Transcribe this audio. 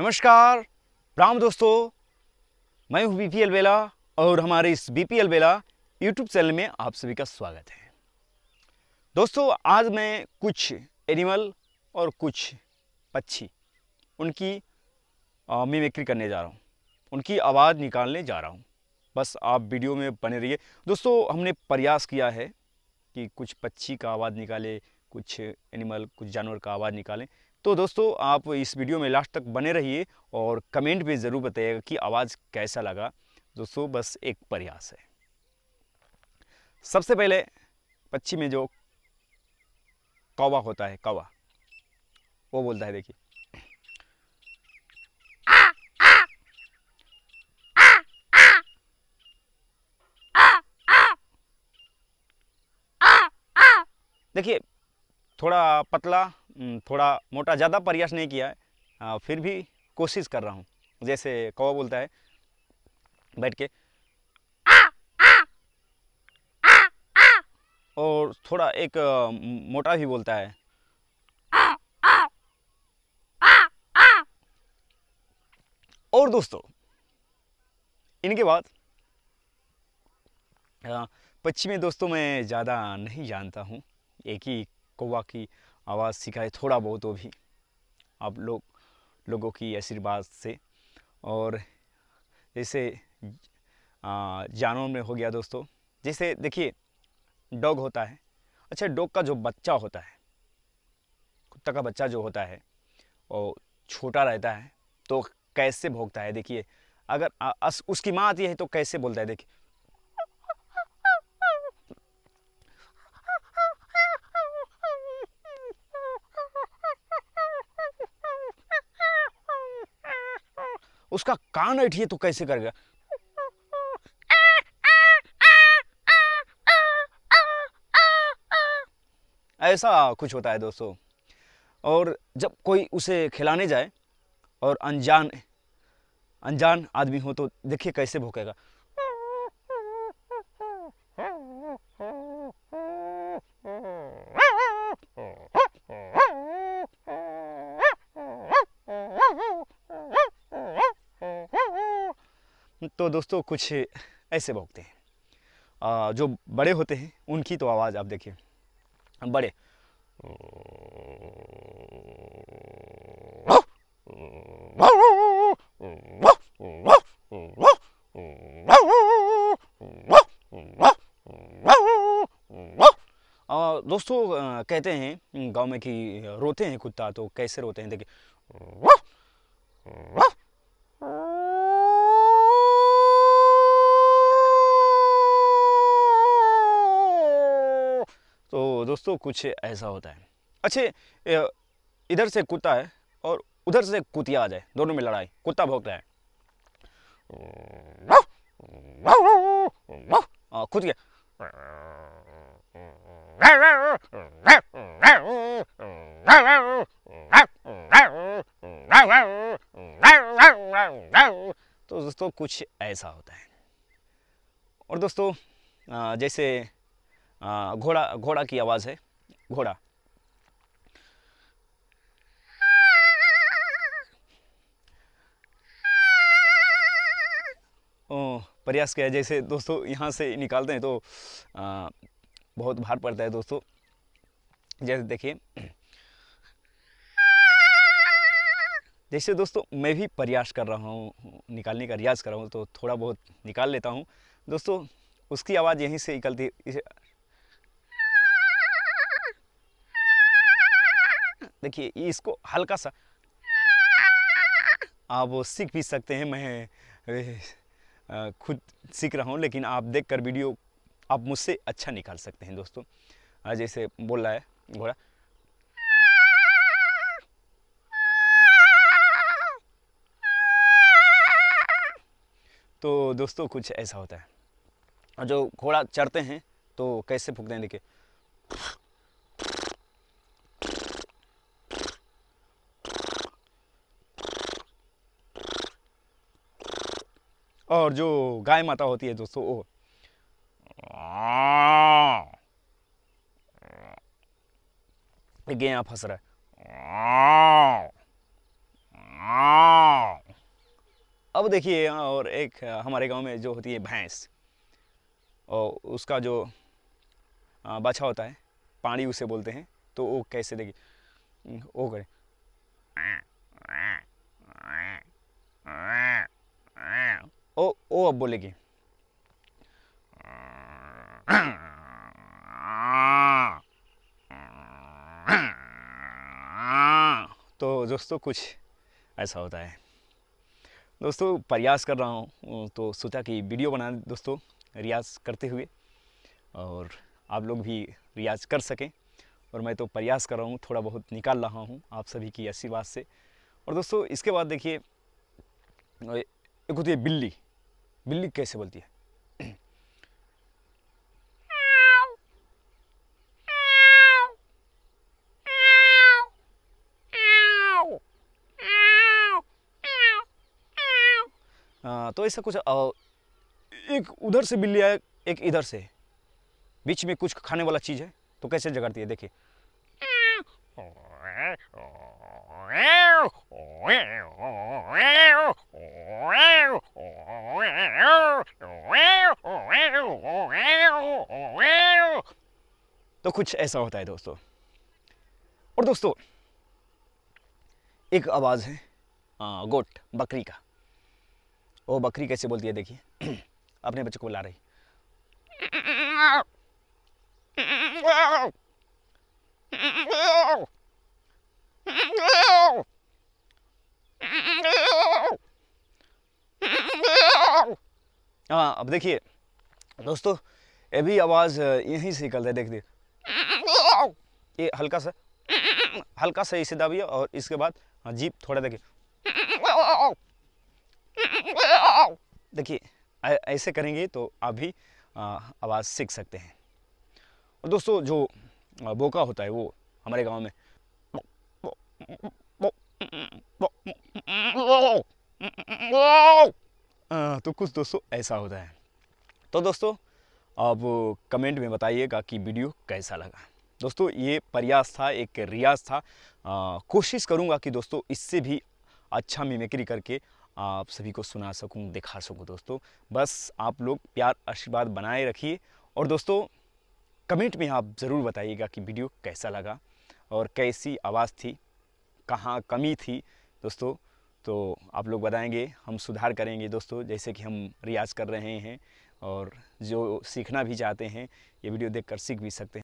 नमस्कार राम दोस्तों मैं हूं बी बेला और हमारे इस बी बेला यूट्यूब चैनल में आप सभी का स्वागत है दोस्तों आज मैं कुछ एनिमल और कुछ पक्षी उनकी मिमिक्री करने जा रहा हूँ उनकी आवाज़ निकालने जा रहा हूँ बस आप वीडियो में बने रहिए दोस्तों हमने प्रयास किया है कि कुछ पक्षी का आवाज़ निकाले कुछ एनिमल कुछ जानवर का आवाज़ निकालें तो दोस्तों आप इस वीडियो में लास्ट तक बने रहिए और कमेंट भी ज़रूर बताइएगा कि आवाज़ कैसा लगा दोस्तों बस एक प्रयास है सबसे पहले पक्षी में जो कौवा होता है कौवा वो बोलता है देखिए देखिए थोड़ा पतला थोड़ा मोटा ज़्यादा प्रयास नहीं किया है हाँ, फिर भी कोशिश कर रहा हूँ जैसे कौवा बोलता है बैठ के और थोड़ा एक मोटा भी बोलता है और दोस्तों इनके बाद हाँ, पक्षी में दोस्तों मैं ज़्यादा नहीं जानता हूँ एक ही कौवा की आवाज़ सिखाए थोड़ा बहुत वो भी आप लोग लोगों की आशीर्वाद से और जैसे जानवर में हो गया दोस्तों जैसे देखिए डॉग होता है अच्छा डॉग का जो बच्चा होता है कुत्ता का बच्चा जो होता है वो छोटा रहता है तो कैसे भोगता है देखिए अगर आ, अस, उसकी माँ आती है तो कैसे बोलता है देखिए उसका कान अठिए तो कैसे करेगा ऐसा कुछ होता है दोस्तों और जब कोई उसे खिलाने जाए और अनजान अनजान आदमी हो तो देखिए कैसे भूखेगा तो दोस्तों कुछ ऐसे भोंकते हैं आ, जो बड़े होते हैं उनकी तो आवाज़ आप देखिए बड़े दोस्तों कहते हैं गांव में कि रोते हैं कुत्ता तो कैसे रोते हैं देखिए तो दोस्तों कुछ ऐसा होता है अच्छे इधर से कुत्ता है और उधर से कुतिया आ जाए दोनों में लड़ाई कुत्ता भोगता है हाँ, कुतिया तो दोस्तों कुछ ऐसा होता है और दोस्तों जैसे घोड़ा घोड़ा की आवाज़ है घोड़ा प्रयास किया जैसे दोस्तों यहाँ से निकालते हैं तो आ, बहुत भार पड़ता है दोस्तों जैसे देखिए जैसे दोस्तों मैं भी प्रयास कर रहा हूँ निकालने का रियाज कर रहा हूँ तो थोड़ा बहुत निकाल लेता हूँ दोस्तों उसकी आवाज़ यहीं से निकलती देखिए इसको हल्का सा आप सीख भी सकते हैं मैं खुद सीख रहा हूँ लेकिन आप देख कर वीडियो आप मुझसे अच्छा निकाल सकते हैं दोस्तों जैसे बोल रहा है घोड़ा तो दोस्तों कुछ ऐसा होता है और जो घोड़ा चढ़ते हैं तो कैसे फूकते हैं देखिए और जो गाय माता होती है दोस्तों वो यहाँ फंस रहा है अब देखिए और एक हमारे गांव में जो होती है भैंस और उसका जो बाछा होता है पानी उसे बोलते हैं तो वो कैसे देखिए वो करें ओ ओ अब बोलेगी तो दोस्तों कुछ ऐसा होता है दोस्तों प्रयास कर रहा हूँ तो सोचा कि वीडियो बना दोस्तों रियाज़ करते हुए और आप लोग भी रियाज़ कर सकें और मैं तो प्रयास कर रहा हूँ थोड़ा बहुत निकाल रहा हूँ आप सभी की आशीर्वाद से और दोस्तों इसके बाद देखिए एक होती है बिल्ली बिल्ली कैसे बोलती है हाँ, तो ऐसा कुछ आ, एक उधर से बिल्ली आए एक इधर से बीच में कुछ खाने वाला चीज़ है तो कैसे जगाड़ती है देखिए तो कुछ ऐसा होता है दोस्तों और दोस्तों एक आवाज़ है हाँ, गोट बकरी का वो बकरी कैसे बोलती है देखिए अपने बच्चे को ला रही हाँ अब देखिए दोस्तों ये भी आवाज़ यहीं से निकलता है देख दे ये हल्का सा हल्का सा इसे दबिए और इसके बाद हाँ जीप थोड़ा देखिए देखिए ऐसे करेंगे तो आप भी आवाज़ सीख सकते हैं और दोस्तों जो बोका होता है वो हमारे गांव में वो, वो, वो, हाँ, तो कुछ दोस्तों ऐसा होता है तो दोस्तों आप कमेंट में बताइएगा कि वीडियो कैसा लगा दोस्तों ये प्रयास था एक रियाज था आ, कोशिश करूँगा कि दोस्तों इससे भी अच्छा मिमिक्री करके आप सभी को सुना सकूँ दिखा सकूँ दोस्तों बस आप लोग प्यार आशीर्वाद बनाए रखिए और दोस्तों कमेंट में आप ज़रूर बताइएगा कि वीडियो कैसा लगा और कैसी आवाज़ थी कहाँ कमी थी दोस्तों तो आप लोग बताएंगे हम सुधार करेंगे दोस्तों जैसे कि हम रियाज़ कर रहे हैं और जो सीखना भी चाहते हैं ये वीडियो देखकर सीख भी सकते हैं